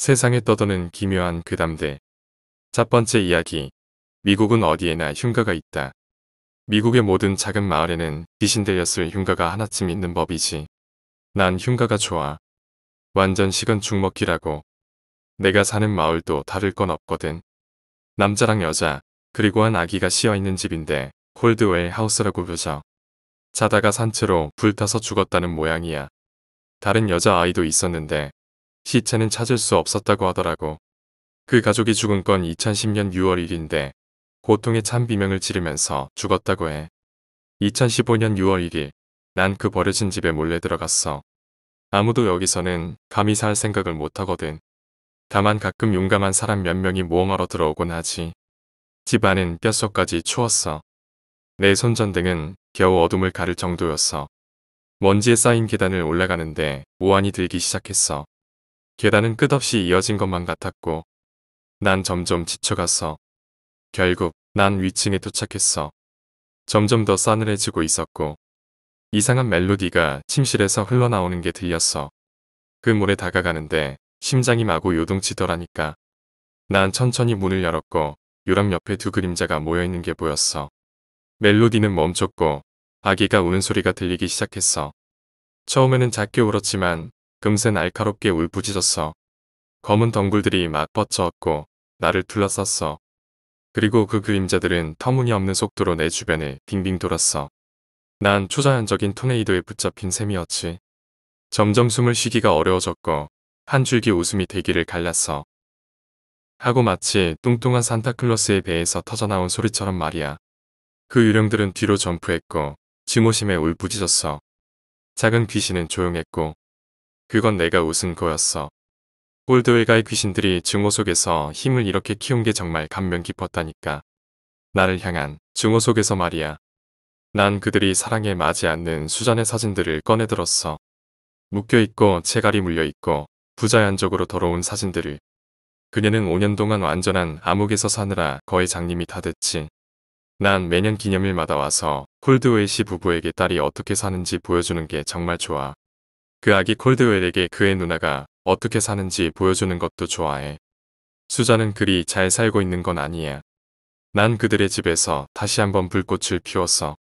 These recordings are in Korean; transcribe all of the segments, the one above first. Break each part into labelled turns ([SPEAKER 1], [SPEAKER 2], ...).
[SPEAKER 1] 세상에 떠도는 기묘한 괴담들. 그 첫 번째 이야기. 미국은 어디에나 흉가가 있다. 미국의 모든 작은 마을에는 귀신 들렸을 흉가가 하나쯤 있는 법이지. 난 흉가가 좋아. 완전 식은 죽먹기라고. 내가 사는 마을도 다를 건 없거든. 남자랑 여자, 그리고 한 아기가 씌어있는 집인데 콜드웨이 하우스라고 부르죠. 자다가 산채로 불타서 죽었다는 모양이야. 다른 여자아이도 있었는데 시체는 찾을 수 없었다고 하더라고. 그 가족이 죽은 건 2010년 6월 1일인데 고통에 찬 비명을 지르면서 죽었다고 해. 2015년 6월 1일 난 그 버려진 집에 몰래 들어갔어. 아무도 여기서는 감히 살 생각을 못하거든. 다만 가끔 용감한 사람 몇 명이 모험하러 들어오곤 하지. 집 안은 뼛속까지 추웠어. 내 손전등은 겨우 어둠을 가릴 정도였어. 먼지에 쌓인 계단을 올라가는데 오한이 들기 시작했어. 계단은 끝없이 이어진 것만 같았고 난 점점 지쳐갔어. 결국 난 위층에 도착했어. 점점 더 싸늘해지고 있었고 이상한 멜로디가 침실에서 흘러나오는 게 들렸어. 그 물에 다가가는데 심장이 마구 요동치더라니까. 난 천천히 문을 열었고 요람 옆에 두 그림자가 모여있는 게 보였어. 멜로디는 멈췄고 아기가 우는 소리가 들리기 시작했어. 처음에는 작게 울었지만 금세 날카롭게 울부짖었어. 검은 덩굴들이 막뻗쳐었고 나를 둘러쌌어. 그리고 그 그림자들은 터무니없는 속도로 내주변에 빙빙 돌았어. 난 초자연적인 토네이도에 붙잡힌 셈이었지. 점점 숨을 쉬기가 어려워졌고 한 줄기 웃음이 대기를 갈랐어. 하고 마치 뚱뚱한 산타클로스의 배에서 터져나온 소리처럼 말이야. 그 유령들은 뒤로 점프했고 증오심에 울부짖었어. 작은 귀신은 조용했고 그건 내가 웃은 거였어. 홀드웨가의 귀신들이 증오 속에서 힘을 이렇게 키운 게 정말 감명 깊었다니까. 나를 향한 증오 속에서 말이야. 난 그들이 사랑에 맞지 않는 수잔의 사진들을 꺼내들었어. 묶여있고 채갈이 물려있고 부자연적으로 더러운 사진들을. 그녀는 5년 동안 완전한 암흑에서 사느라 거의 장님이 다 됐지. 난 매년 기념일마다 와서 홀드웨이 씨 부부에게 딸이 어떻게 사는지 보여주는 게 정말 좋아. 그 아기 콜드웰에게 그의 누나가 어떻게 사는지 보여주는 것도 좋아해. 수자는 그리 잘 살고 있는 건 아니야. 난 그들의 집에서 다시 한번 불꽃을 피웠어.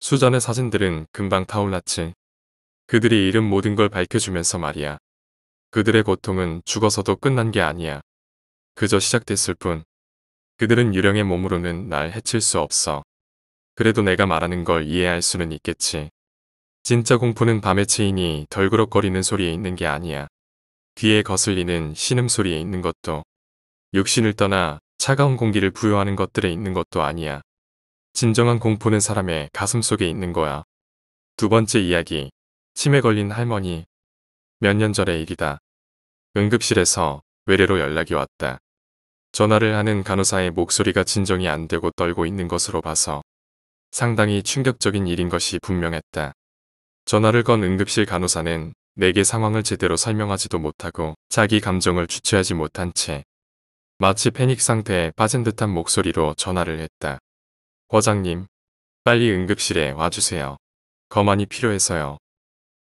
[SPEAKER 1] 수잔의 사진들은 금방 타올랐지. 그들이 잃은 모든 걸 밝혀주면서 말이야. 그들의 고통은 죽어서도 끝난 게 아니야. 그저 시작됐을 뿐. 그들은 유령의 몸으로는 날 해칠 수 없어. 그래도 내가 말하는 걸 이해할 수는 있겠지. 진짜 공포는 밤에 체인이 덜그럭거리는 소리에 있는 게 아니야. 귀에 거슬리는 신음소리에 있는 것도 육신을 떠나 차가운 공기를 부여하는 것들에 있는 것도 아니야. 진정한 공포는 사람의 가슴 속에 있는 거야. 두 번째 이야기. 치매 걸린 할머니. 몇 년 전의 일이다. 응급실에서 외래로 연락이 왔다. 전화를 하는 간호사의 목소리가 진정이 안 되고 떨고 있는 것으로 봐서 상당히 충격적인 일인 것이 분명했다. 전화를 건 응급실 간호사는 내게 상황을 제대로 설명하지도 못하고 자기 감정을 주체하지 못한 채 마치 패닉 상태에 빠진 듯한 목소리로 전화를 했다. 과장님, 빨리 응급실에 와주세요. 거만이 필요해서요.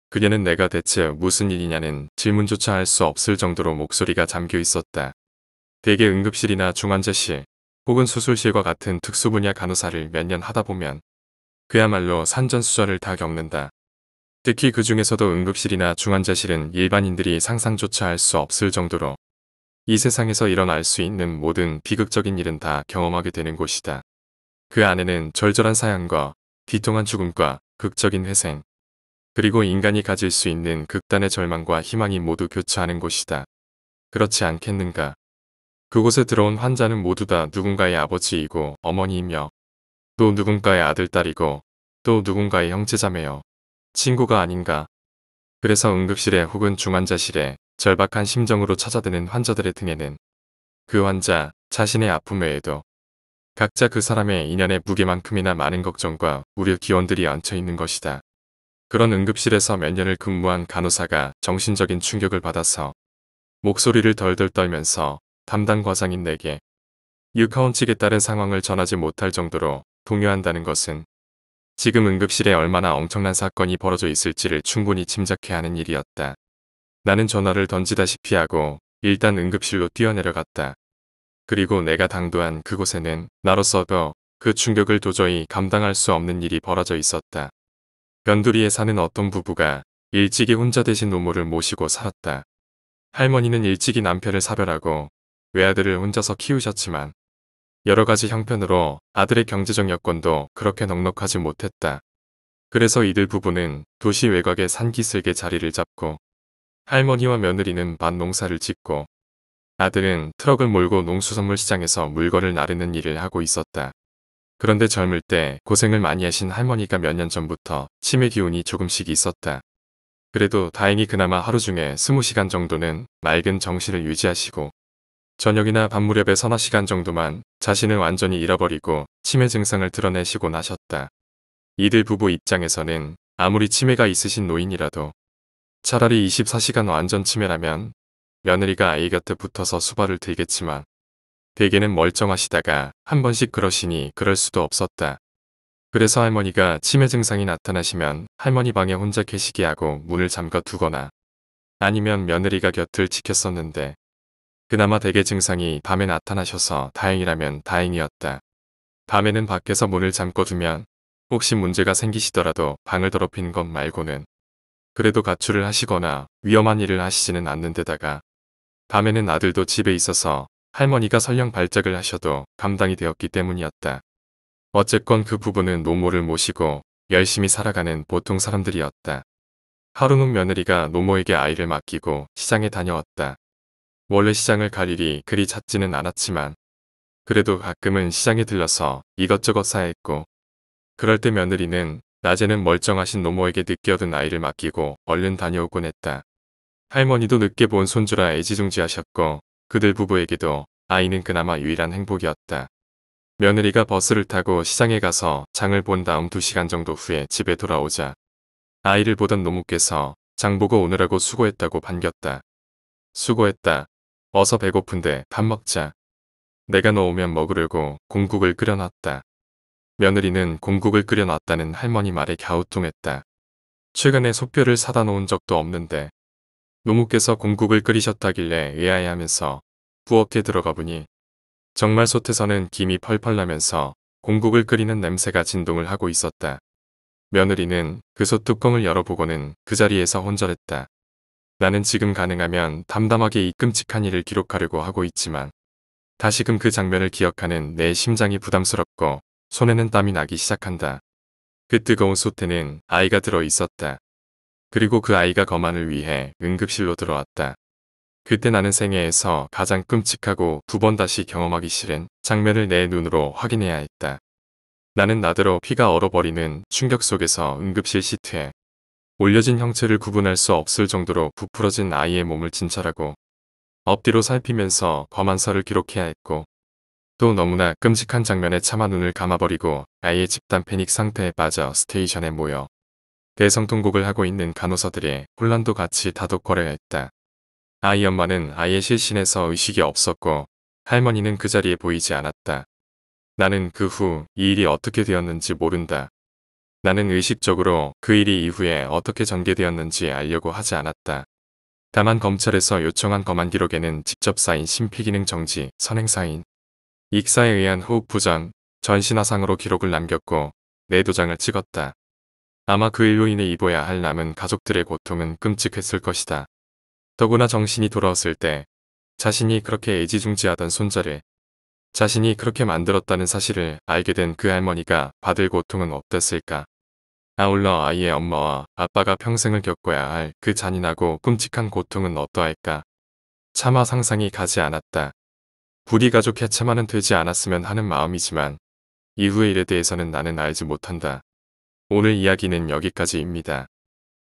[SPEAKER 1] 그녀는 내가 대체 무슨 일이냐는 질문조차 할 수 없을 정도로 목소리가 잠겨 있었다. 대개 응급실이나 중환자실 혹은 수술실과 같은 특수 분야 간호사를 몇 년 하다 보면 그야말로 산전수전을 다 겪는다. 특히 그 중에서도 응급실이나 중환자실은 일반인들이 상상조차 할 수 없을 정도로 이 세상에서 일어날 수 있는 모든 비극적인 일은 다 경험하게 되는 곳이다. 그 안에는 절절한 사양과 뒤통한 죽음과 극적인 회생, 그리고 인간이 가질 수 있는 극단의 절망과 희망이 모두 교차하는 곳이다. 그렇지 않겠는가? 그곳에 들어온 환자는 모두 다 누군가의 아버지이고 어머니이며 또 누군가의 아들딸이고 또 누군가의 형제자매요. 친구가 아닌가. 그래서 응급실에 혹은 중환자실에 절박한 심정으로 찾아드는 환자들의 등에는 그 환자 자신의 아픔 외에도 각자 그 사람의 인연의 무게만큼이나 많은 걱정과 우려 기원들이 얹혀 있는 것이다. 그런 응급실에서 몇 년을 근무한 간호사가 정신적인 충격을 받아서 목소리를 덜덜 떨면서 담당 과장인 내게 유카원 측에 따른 상황을 전하지 못할 정도로 동요한다는 것은 지금 응급실에 얼마나 엄청난 사건이 벌어져 있을지를 충분히 짐작해 하는 일이었다. 나는 전화를 던지다시피 하고 일단 응급실로 뛰어내려갔다. 그리고 내가 당도한 그곳에는 나로서도 그 충격을 도저히 감당할 수 없는 일이 벌어져 있었다. 변두리에 사는 어떤 부부가 일찍이 혼자 되신 노모를 모시고 살았다. 할머니는 일찍이 남편을 사별하고 외아들을 혼자서 키우셨지만 여러 가지 형편으로 아들의 경제적 여건도 그렇게 넉넉하지 못했다. 그래서 이들 부부는 도시 외곽의 산기슭에 자리를 잡고 할머니와 며느리는 밭 농사를 짓고 아들은 트럭을 몰고 농수산물 시장에서 물건을 나르는 일을 하고 있었다. 그런데 젊을 때 고생을 많이 하신 할머니가 몇 년 전부터 치매 기운이 조금씩 있었다. 그래도 다행히 그나마 하루 중에 20시간 정도는 맑은 정신을 유지하시고 저녁이나 밤무렵에 서너 시간 정도만 자신을 완전히 잃어버리고 치매 증상을 드러내시고나셨다 이들 부부 입장에서는 아무리 치매가 있으신 노인이라도 차라리 24시간 완전 치매라면 며느리가 아이 곁에 붙어서 수발을 들겠지만 대개는 멀쩡하시다가 한 번씩 그러시니 그럴 수도 없었다. 그래서 할머니가 치매 증상이 나타나시면 할머니 방에 혼자 계시게 하고 문을 잠가 두거나 아니면 며느리가 곁을 지켰었는데 그나마 대개 증상이 밤에 나타나셔서 다행이라면 다행이었다. 밤에는 밖에서 문을 잠궈 두면 혹시 문제가 생기시더라도 방을 더럽힌 것 말고는 그래도 가출을 하시거나 위험한 일을 하시지는 않는 데다가 밤에는 아들도 집에 있어서 할머니가 설령 발작을 하셔도 감당이 되었기 때문이었다. 어쨌건 그 부부는 노모를 모시고 열심히 살아가는 보통 사람들이었다. 하루는 며느리가 노모에게 아이를 맡기고 시장에 다녀왔다. 원래 시장을 갈 일이 그리 잦지는 않았지만 그래도 가끔은 시장에 들러서 이것저것 사야 했고 그럴 때 며느리는 낮에는 멀쩡하신 노모에게 느껴얻 아이를 맡기고 얼른 다녀오곤 했다. 할머니도 늦게 본 손주라 애지중지하셨고 그들 부부에게도 아이는 그나마 유일한 행복이었다. 며느리가 버스를 타고 시장에 가서 장을 본 다음 2시간 정도 후에 집에 돌아오자 아이를 보던 노모께서 장 보고 오느라고 수고했다고 반겼다. 수고했다. 어서 배고픈데 밥 먹자. 내가 놓으면 먹으려고 공국을 끓여놨다. 며느리는 공국을 끓여놨다는 할머니 말에 갸우뚱했다. 최근에 속뼈를 사다 놓은 적도 없는데 노무께서 공국을 끓이셨다길래 의아해하면서 부엌에 들어가 보니 정말 솥에서는 김이 펄펄 나면서 공국을 끓이는 냄새가 진동을 하고 있었다. 며느리는 그 솥 뚜껑을 열어보고는 그 자리에서 혼절했다. 나는 지금 가능하면 담담하게 이 끔찍한 일을 기록하려고 하고 있지만 다시금 그 장면을 기억하는 내 심장이 부담스럽고 손에는 땀이 나기 시작한다. 그 뜨거운 소태는 아이가 들어 있었다. 그리고 그 아이가 거만을 위해 응급실로 들어왔다. 그때 나는 생애에서 가장 끔찍하고 두 번 다시 경험하기 싫은 장면을 내 눈으로 확인해야 했다. 나는 나더러 피가 얼어버리는 충격 속에서 응급실 시트에 올려진 형체를 구분할 수 없을 정도로 부풀어진 아이의 몸을 진찰하고 엎디로 살피면서 범한사를 기록해야 했고 또 너무나 끔찍한 장면에 차마 눈을 감아버리고 아이의 집단 패닉 상태에 빠져 스테이션에 모여 대성통곡을 하고 있는 간호사들의 혼란도 같이 다독거려야 했다. 아이 엄마는 아이의 실신에서 의식이 없었고 할머니는 그 자리에 보이지 않았다. 나는 그 후 이 일이 어떻게 되었는지 모른다. 나는 의식적으로 그 일이 이후에 어떻게 전개되었는지 알려고 하지 않았다. 다만 검찰에서 요청한 검안 기록에는 직접 쌓인 심폐기능 정지, 선행사인, 익사에 의한 호흡 부전, 전신화상으로 기록을 남겼고 내 도장을 찍었다. 아마 그 일로 인해 입어야 할 남은 가족들의 고통은 끔찍했을 것이다. 더구나 정신이 돌아왔을 때 자신이 그렇게 애지중지하던 손자를 자신이 그렇게 만들었다는 사실을 알게 된 그 할머니가 받을 고통은 어땠을까. 아울러 아이의 엄마와 아빠가 평생을 겪어야 할 그 잔인하고 끔찍한 고통은 어떠할까. 차마 상상이 가지 않았다. 부디 가족 해체만은 되지 않았으면 하는 마음이지만 이후의 일에 대해서는 나는 알지 못한다. 오늘 이야기는 여기까지입니다.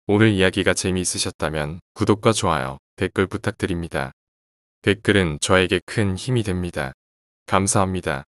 [SPEAKER 1] 오늘 이야기가 재미있으셨다면 구독과 좋아요, 댓글 부탁드립니다. 댓글은 저에게 큰 힘이 됩니다. 감사합니다.